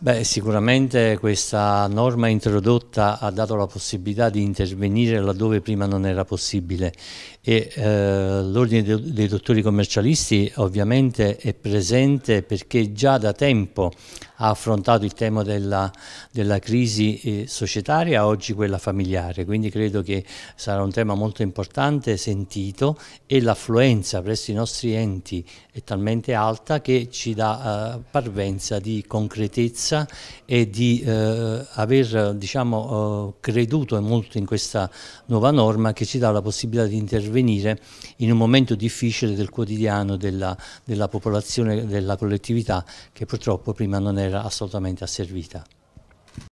Beh, sicuramente questa norma introdotta ha dato la possibilità di intervenire laddove prima non era possibile e eh, l'ordine dei dottori commercialisti ovviamente è presente perché già da tempo ha affrontato il tema della, della crisi eh, societaria, oggi quella familiare, quindi credo che sarà un tema molto importante, sentito e l'affluenza presso i nostri enti è talmente alta che ci dà eh, parvenza di concretezza forza e di eh, aver diciamo, eh, creduto molto in questa nuova norma che ci dà la possibilità di intervenire in un momento difficile del quotidiano della, della popolazione, della collettività che purtroppo prima non era assolutamente asservita.